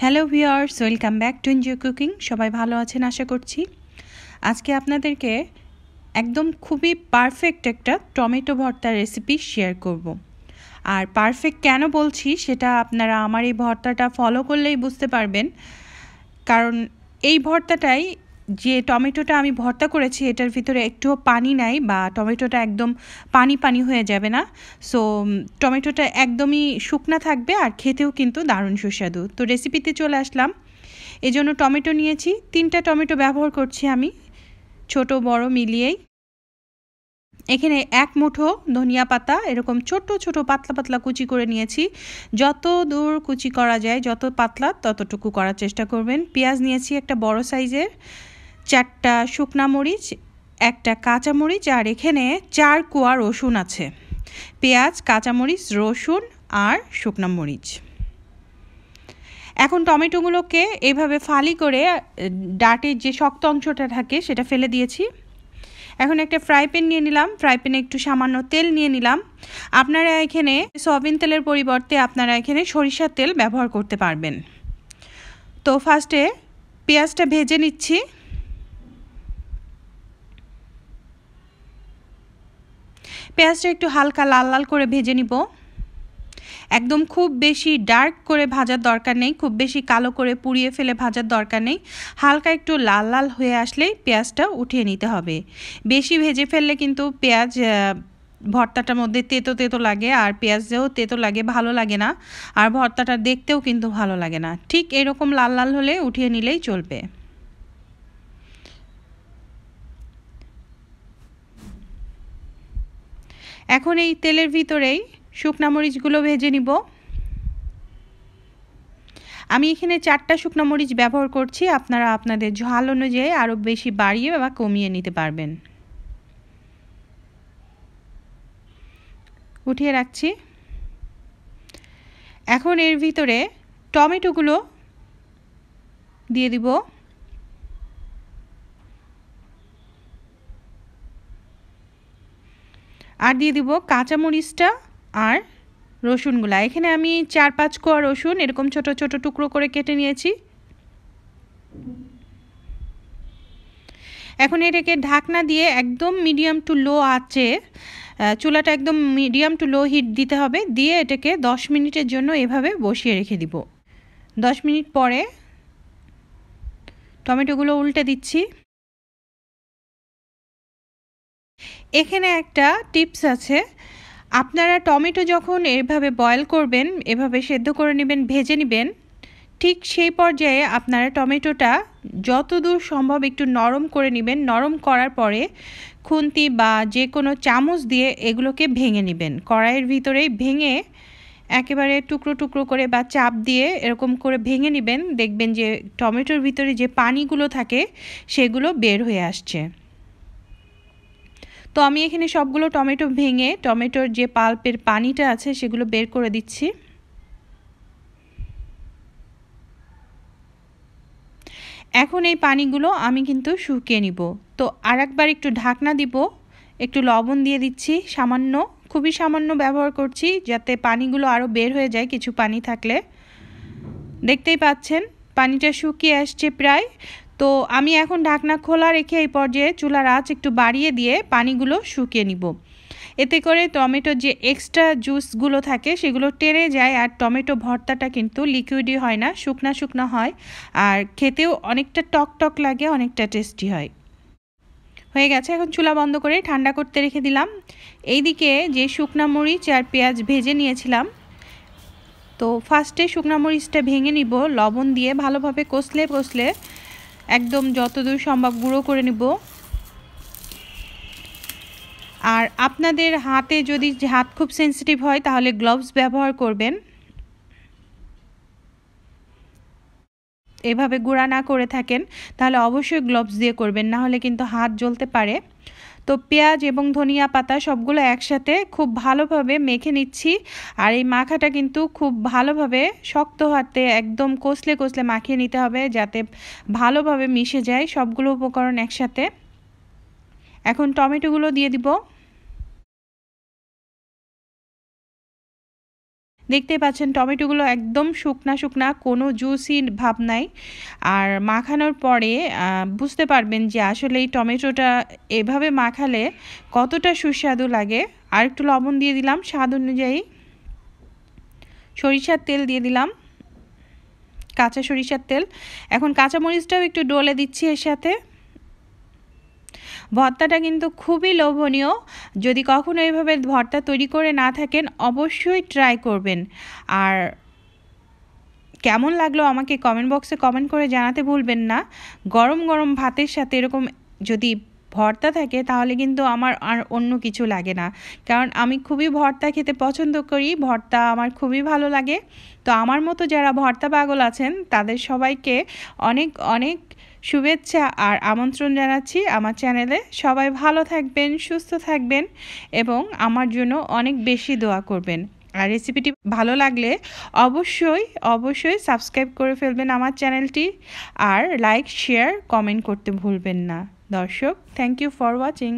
Hello viewers welcome back to এনজিও cooking সবাই ভালো আছেন আশা করছি আজকে আপনাদেরকে একদম খুবই পারফেক্ট একটা টমেটো ভর্তার রেসিপি শেয়ার করব। আর পারফেক্ট কেন বলছি সেটা আপনারা আমার এই ভর্তাটা ফলো করলেই বুঝতে পারবেন কারণ এই ভর্তাটাই যে টমেটোটা আমি ভর্তা করেছি এটার ভিতরে একটুও পানি নাই বা টমেটোটা একদম পানি পানি হয়ে যাবে না সো টমেটোটা একদমই শুকনা থাকবে আর খেতেও কিন্তু দারুণ সুস্বাদু তো রেসিপিতে চলে আসলাম এই জন্য টমেটো নিয়েছি তিনটা টমেটো ব্যবহার করছি আমি ছোট বড় মিলিয়েই এখানে এক মুঠো ধনিয়া পাতা এরকম ছোট ছোট পাতলা পাতলা কুচি করে নিয়েছি যত দূর কুচি করা যায় যত পাতলা ততটুকু করার চেষ্টা করবেন পেঁয়াজ নিয়েছি একটা বড় সাইজের চারটা শুকনা মরিচ একটা মরিচ আর এখানে চার কুয়া রসুন আছে পেঁয়াজ কাঁচামরিচ রসুন আর শুকনা মরিচ এখন টমেটোগুলোকে এভাবে ফালি করে ডাটের যে শক্ত অংশটা থাকে সেটা ফেলে দিয়েছি এখন একটা ফ্রাই প্যান নিয়ে নিলাম ফ্রাই প্যানে একটু সামান্য তেল নিয়ে নিলাম আপনারা এখানে সয়াবিন তেলের পরিবর্তে আপনারা এখানে সরিষার তেল ব্যবহার করতে পারবেন তো ফার্স্টে পেঁয়াজটা ভেজে নিচ্ছি পেঁয়াজটা একটু হালকা লাল লাল করে ভেজে নিব একদম খুব বেশি ডার্ক করে ভাজার দরকার নেই খুব বেশি কালো করে পুড়িয়ে ফেলে ভাজার দরকার নেই হালকা একটু লাল লাল হয়ে আসলে পেঁয়াজটা উঠিয়ে নিতে হবে বেশি ভেজে ফেললে কিন্তু পেঁয়াজ ভর্তাটার মধ্যে তেতো তেতো লাগে আর পেঁয়াজেও তেতো লাগে ভালো লাগে না আর ভর্তাটা দেখতেও কিন্তু ভালো লাগে না ঠিক এরকম লাল লাল হলে উঠিয়ে নিলেই চলবে এখন এই তেলের ভিতরেই শুকনা মরিচগুলো ভেজে নিব আমি এখানে চারটা শুকনো মরিচ ব্যবহার করছি আপনারা আপনাদের ঝাল অনুযায়ী আরও বেশি বাড়িয়ে বা কমিয়ে নিতে পারবেন উঠিয়ে রাখছি এখন এর ভিতরে টমেটোগুলো দিয়ে দিব আর দিয়ে দিব কাঁচামরিচটা আর রসুনগুলা এখানে আমি চার পাঁচ কোয়া রসুন এরকম ছোট ছোট টুকরো করে কেটে নিয়েছি এখন এটাকে ঢাকনা দিয়ে একদম মিডিয়াম টু লো আছে চুলাটা একদম মিডিয়াম টু লো হিট দিতে হবে দিয়ে এটাকে 10 মিনিটের জন্য এভাবে বসিয়ে রেখে দিব 10 মিনিট পরে টমেটোগুলো উল্টে দিচ্ছি এখানে একটা টিপস আছে আপনারা টমেটো যখন এভাবে বয়েল করবেন এভাবে সেদ্ধ করে নেবেন ভেজে নেবেন ঠিক সেই পর্যায়ে আপনারা টমেটোটা যতদূর সম্ভব একটু নরম করে নেবেন নরম করার পরে খুন্তি বা যে কোনো চামচ দিয়ে এগুলোকে ভেঙে নেবেন কড়াইয়ের ভিতরে ভেঙে একেবারে টুকরো টুকরো করে বা চাপ দিয়ে এরকম করে ভেঙে নেবেন দেখবেন যে টমেটোর ভিতরে যে পানিগুলো থাকে সেগুলো বের হয়ে আসছে তো আমি এখানে সবগুলো টমেটো ভেঙে টমেটোর যে পাল্পের পানিটা আছে সেগুলো বের করে দিচ্ছি এখন এই পানিগুলো আমি কিন্তু শুকিয়ে নিব তো আর একবার একটু ঢাকনা দিব একটু লবণ দিয়ে দিচ্ছি সামান্য খুবই সামান্য ব্যবহার করছি যাতে পানিগুলো আরও বের হয়ে যায় কিছু পানি থাকলে দেখতেই পাচ্ছেন পানিটা শুকিয়ে আসছে প্রায় তো আমি এখন ঢাকনা খোলা রেখে এই পর্যায়ে চুলার আঁচ একটু বাড়িয়ে দিয়ে পানিগুলো শুকিয়ে নিব এতে করে টমেটোর যে এক্সট্রা জুসগুলো থাকে সেগুলো টেনে যায় আর টমেটো ভর্তাটা কিন্তু লিকুইডই হয় না শুকনা শুকনো হয় আর খেতেও অনেকটা টক টক লাগে অনেকটা টেস্টি হয় হয়ে গেছে এখন চুলা বন্ধ করে ঠান্ডা করতে রেখে দিলাম এইদিকে যে শুকনা মরিচ আর পেঁয়াজ ভেজে নিয়েছিলাম তো ফার্স্টে শুকনা মরিচটা ভেঙে নিব লবণ দিয়ে ভালোভাবে কষলে কষলে একদম যতদূর সম্ভব গুঁড়ো করে নিব আর আপনাদের হাতে যদি হাত খুব সেন্সিটিভ হয় তাহলে গ্লোভস ব্যবহার করবেন এভাবে গুঁড়া না করে থাকেন তাহলে অবশ্যই গ্লোভস দিয়ে করবেন না হলে কিন্তু হাত জ্বলতে পারে তো পেঁয়াজ এবং ধনিয়া পাতা সবগুলো একসাথে খুব ভালোভাবে মেখে নিচ্ছি আর এই মাখাটা কিন্তু খুব ভালোভাবে শক্ত হাতে একদম কষলে কষলে মাখিয়ে নিতে হবে যাতে ভালোভাবে মিশে যায় সবগুলো উপকরণ একসাথে এখন টমেটোগুলো দিয়ে দিব দেখতে পাচ্ছেন টমেটোগুলো একদম শুকনা শুকনা কোনো জুসি ভাব নাই আর মাখানোর পরে বুঝতে পারবেন যে আসলে এই টমেটোটা এভাবে মাখালে কতটা সুস্বাদু লাগে আর একটু লবণ দিয়ে দিলাম স্বাদ অনুযায়ী সরিষার তেল দিয়ে দিলাম কাঁচা সরিষার তেল এখন কাঁচামরিচটাও একটু ডলে দিচ্ছি এর সাথে ভর্তাটা কিন্তু খুবই লোভনীয় যদি কখনো এইভাবে ভর্তা তৈরি করে না থাকেন অবশ্যই ট্রাই করবেন আর কেমন লাগলো আমাকে কমেন্ট বক্সে কমেন্ট করে জানাতে ভুলবেন না গরম গরম ভাতের সাথে এরকম যদি ভর্তা থাকে তাহলে কিন্তু আমার আর অন্য কিছু লাগে না কারণ আমি খুবই ভর্তা খেতে পছন্দ করি ভর্তা আমার খুবই ভালো লাগে তো আমার মতো যারা ভর্তা পাগল আছেন তাদের সবাইকে অনেক অনেক শুভেচ্ছা আর আমন্ত্রণ জানাচ্ছি আমার চ্যানেলে সবাই ভালো থাকবেন সুস্থ থাকবেন এবং আমার জন্য অনেক বেশি দোয়া করবেন আর রেসিপিটি ভালো লাগলে অবশ্যই অবশ্যই সাবস্ক্রাইব করে ফেলবেন আমার চ্যানেলটি আর লাইক শেয়ার কমেন্ট করতে ভুলবেন না দর্শক থ্যাংক ইউ ফর ওয়াচিং